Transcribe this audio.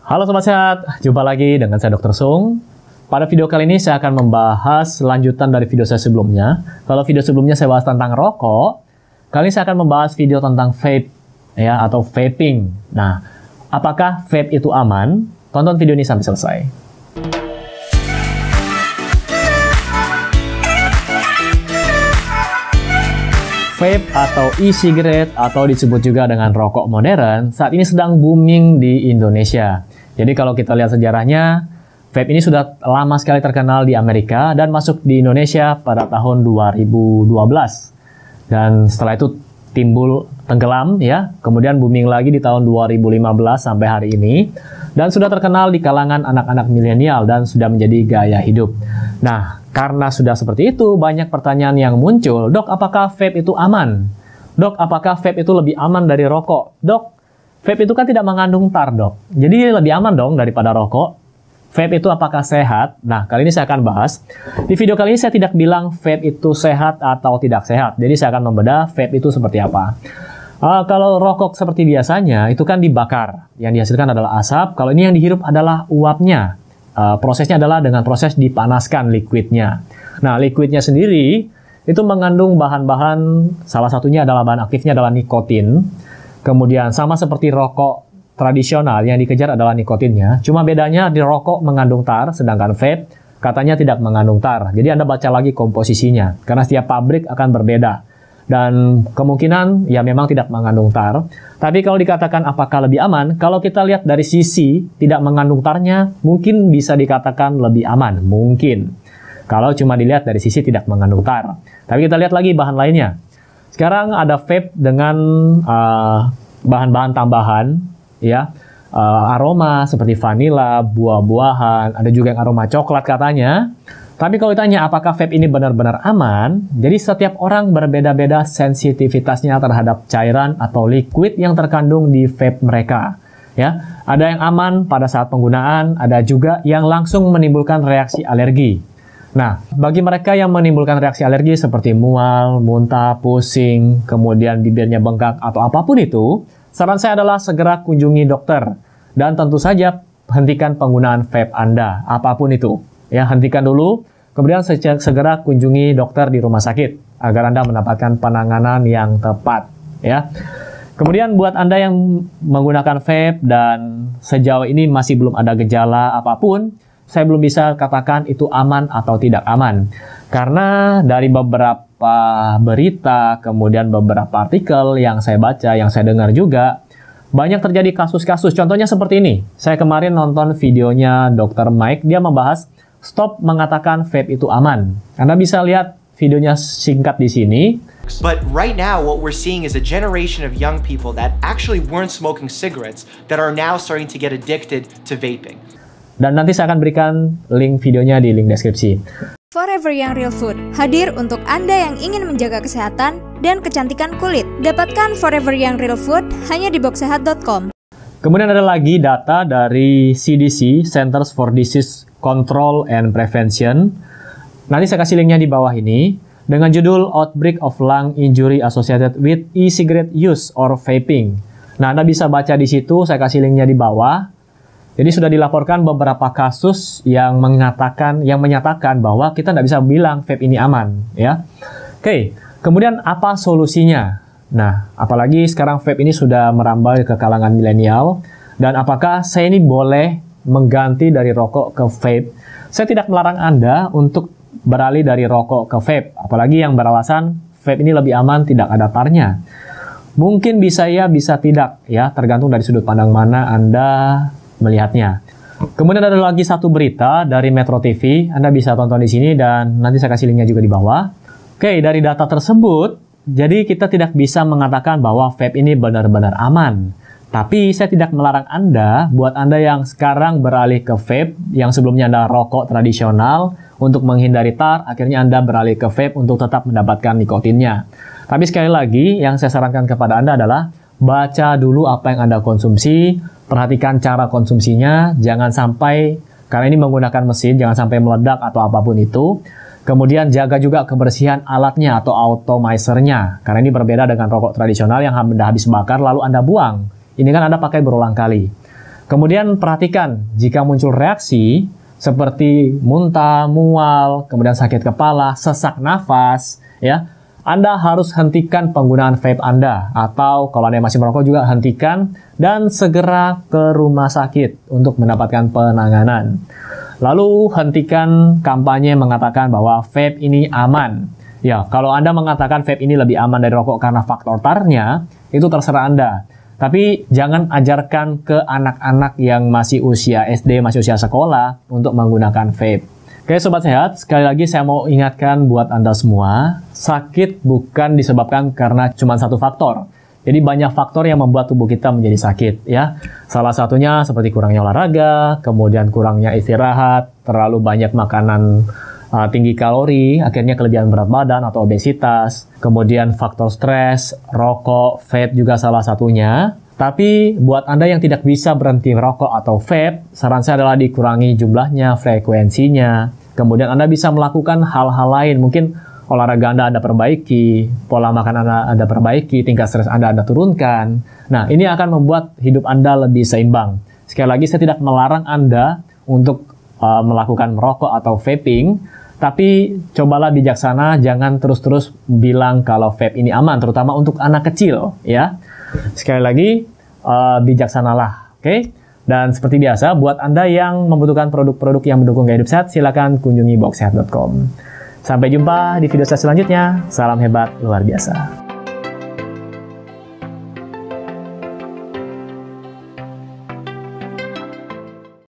Halo Sobat Sehat, jumpa lagi dengan saya Dr. Sung. Pada video kali ini saya akan membahas lanjutan dari video saya sebelumnya. Kalau video sebelumnya saya bahas tentang rokok, kali ini saya akan membahas video tentang vape ya atau vaping. Nah, apakah vape itu aman? Tonton video ini sampai selesai. vape atau e-cigarette atau disebut juga dengan rokok modern saat ini sedang booming di Indonesia. Jadi kalau kita lihat sejarahnya, vape ini sudah lama sekali terkenal di Amerika dan masuk di Indonesia pada tahun 2012. Dan setelah itu timbul tenggelam ya, kemudian booming lagi di tahun 2015 sampai hari ini dan sudah terkenal di kalangan anak-anak milenial dan sudah menjadi gaya hidup. Nah, karena sudah seperti itu banyak pertanyaan yang muncul, "Dok, apakah vape itu aman?" "Dok, apakah vape itu lebih aman dari rokok?" "Dok, Vape itu kan tidak mengandung tar dok, jadi lebih aman dong daripada rokok. Vape itu apakah sehat? Nah, kali ini saya akan bahas. Di video kali ini saya tidak bilang vape itu sehat atau tidak sehat. Jadi saya akan membedah vape itu seperti apa. Uh, kalau rokok seperti biasanya, itu kan dibakar. Yang dihasilkan adalah asap. Kalau ini yang dihirup adalah uapnya. Uh, prosesnya adalah dengan proses dipanaskan liquidnya. Nah, liquidnya sendiri itu mengandung bahan-bahan, salah satunya adalah bahan aktifnya adalah nikotin. Kemudian sama seperti rokok tradisional yang dikejar adalah nikotinnya. Cuma bedanya di rokok mengandung tar, sedangkan vape katanya tidak mengandung tar. Jadi Anda baca lagi komposisinya, karena setiap pabrik akan berbeda. Dan kemungkinan ya memang tidak mengandung tar. Tapi kalau dikatakan apakah lebih aman, kalau kita lihat dari sisi tidak mengandung tarnya, mungkin bisa dikatakan lebih aman. Mungkin. Kalau cuma dilihat dari sisi tidak mengandung tar. Tapi kita lihat lagi bahan lainnya. Sekarang ada vape dengan bahan uh, bahan-bahan tambahan, ya uh, aroma seperti vanila, buah-buahan, ada juga yang aroma coklat katanya. Tapi kalau ditanya apakah vape ini benar-benar aman, jadi setiap orang berbeda-beda sensitivitasnya terhadap cairan atau liquid yang terkandung di vape mereka. Ya, ada yang aman pada saat penggunaan, ada juga yang langsung menimbulkan reaksi alergi. Nah, bagi mereka yang menimbulkan reaksi alergi seperti mual, muntah, pusing, kemudian bibirnya bengkak atau apapun itu, saran saya adalah segera kunjungi dokter dan tentu saja hentikan penggunaan vape Anda, apapun itu. Ya, hentikan dulu, kemudian segera kunjungi dokter di rumah sakit agar Anda mendapatkan penanganan yang tepat, ya. Kemudian buat Anda yang menggunakan vape dan sejauh ini masih belum ada gejala apapun, saya belum bisa katakan itu aman atau tidak aman. Karena dari beberapa berita, kemudian beberapa artikel yang saya baca, yang saya dengar juga, banyak terjadi kasus-kasus. Contohnya seperti ini. Saya kemarin nonton videonya Dr. Mike, dia membahas stop mengatakan vape itu aman. Anda bisa lihat videonya singkat di sini. But right now, what we're seeing is a generation of young people that actually weren't smoking cigarettes that are now starting to get addicted to vaping. Dan nanti saya akan berikan link videonya di link deskripsi. Forever Young Real Food hadir untuk Anda yang ingin menjaga kesehatan dan kecantikan kulit. Dapatkan Forever Young Real Food hanya di boxsehat.com. Kemudian ada lagi data dari CDC, Centers for Disease Control and Prevention. Nanti saya kasih linknya di bawah ini. Dengan judul Outbreak of Lung Injury Associated with E-Cigarette Use or Vaping. Nah, Anda bisa baca di situ, saya kasih linknya di bawah. Jadi sudah dilaporkan beberapa kasus yang mengatakan yang menyatakan bahwa kita tidak bisa bilang vape ini aman, ya. Oke, kemudian apa solusinya? Nah, apalagi sekarang vape ini sudah merambah ke kalangan milenial dan apakah saya ini boleh mengganti dari rokok ke vape? Saya tidak melarang Anda untuk beralih dari rokok ke vape, apalagi yang beralasan vape ini lebih aman tidak ada tarnya. Mungkin bisa ya, bisa tidak ya, tergantung dari sudut pandang mana Anda melihatnya. Kemudian ada lagi satu berita dari Metro TV, Anda bisa tonton di sini dan nanti saya kasih linknya juga di bawah. Oke, dari data tersebut, jadi kita tidak bisa mengatakan bahwa vape ini benar-benar aman. Tapi saya tidak melarang Anda, buat Anda yang sekarang beralih ke vape, yang sebelumnya Anda rokok tradisional, untuk menghindari tar, akhirnya Anda beralih ke vape untuk tetap mendapatkan nikotinnya. Tapi sekali lagi, yang saya sarankan kepada Anda adalah, baca dulu apa yang Anda konsumsi, Perhatikan cara konsumsinya, jangan sampai karena ini menggunakan mesin, jangan sampai meledak atau apapun itu. Kemudian jaga juga kebersihan alatnya atau automizernya, karena ini berbeda dengan rokok tradisional yang sudah habis bakar lalu Anda buang. Ini kan Anda pakai berulang kali. Kemudian perhatikan jika muncul reaksi seperti muntah, mual, kemudian sakit kepala, sesak nafas, ya anda harus hentikan penggunaan vape Anda atau kalau Anda masih merokok juga hentikan dan segera ke rumah sakit untuk mendapatkan penanganan. Lalu hentikan kampanye mengatakan bahwa vape ini aman. Ya, kalau Anda mengatakan vape ini lebih aman dari rokok karena faktor tarnya, itu terserah Anda. Tapi jangan ajarkan ke anak-anak yang masih usia SD, masih usia sekolah untuk menggunakan vape. Oke Sobat Sehat, sekali lagi saya mau ingatkan buat Anda semua, sakit bukan disebabkan karena cuma satu faktor. Jadi banyak faktor yang membuat tubuh kita menjadi sakit ya. Salah satunya seperti kurangnya olahraga, kemudian kurangnya istirahat, terlalu banyak makanan uh, tinggi kalori, akhirnya kelebihan berat badan atau obesitas, kemudian faktor stres, rokok, vape juga salah satunya. Tapi buat Anda yang tidak bisa berhenti merokok atau vape, saran saya adalah dikurangi jumlahnya, frekuensinya, Kemudian Anda bisa melakukan hal-hal lain, mungkin olahraga Anda Anda perbaiki, pola makan Anda Anda perbaiki, tingkat stres Anda Anda turunkan. Nah, ini akan membuat hidup Anda lebih seimbang. Sekali lagi, saya tidak melarang Anda untuk uh, melakukan merokok atau vaping, tapi cobalah bijaksana, jangan terus-terus bilang kalau vape ini aman, terutama untuk anak kecil, ya. Sekali lagi, uh, bijaksanalah, oke? Okay? Dan seperti biasa, buat Anda yang membutuhkan produk-produk yang mendukung gaya hidup sehat, silakan kunjungi boxsehat.com. Sampai jumpa di video saya selanjutnya. Salam hebat luar biasa.